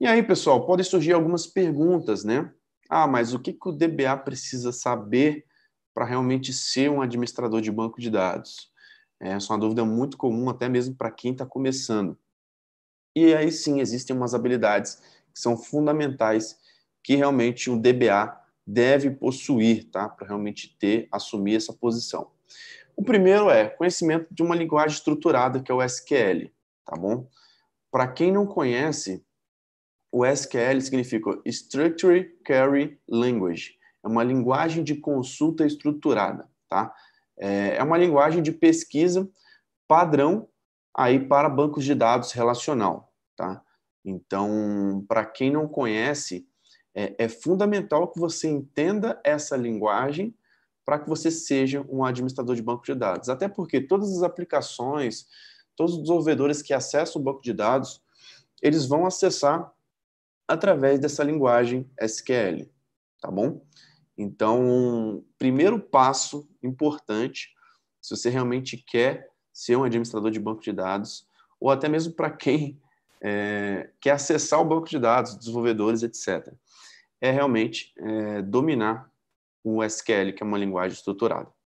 E aí, pessoal, podem surgir algumas perguntas, né? Ah, mas o que, que o DBA precisa saber para realmente ser um administrador de banco de dados? essa é, é uma dúvida muito comum, até mesmo para quem está começando. E aí sim, existem umas habilidades que são fundamentais que realmente o DBA deve possuir, tá? Para realmente ter, assumir essa posição. O primeiro é conhecimento de uma linguagem estruturada, que é o SQL, tá bom? Para quem não conhece, o SQL significa Structured Query Language. É uma linguagem de consulta estruturada, tá? É, é uma linguagem de pesquisa padrão aí para bancos de dados relacional, tá? Então, para quem não conhece, é, é, fundamental que você entenda essa linguagem para que você seja um administrador de banco de dados. Até porque todas as aplicações, todos os desenvolvedores que acessam o banco de dados, eles vão acessar através dessa linguagem SQL, tá bom? Então, primeiro passo importante, se você realmente quer ser um administrador de banco de dados, ou até mesmo para quem é, quer acessar o banco de dados, desenvolvedores, etc., é realmente é, dominar o SQL, que é uma linguagem estruturada.